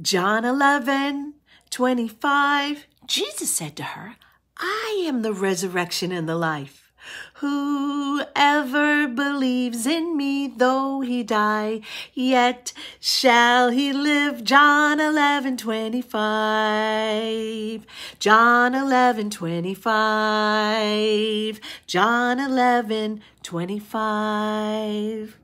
John 11, 25, Jesus said to her, I am the resurrection and the life. Whoever believes in me, though he die, yet shall he live. John 11, 25. John 11, 25. John 11, 25.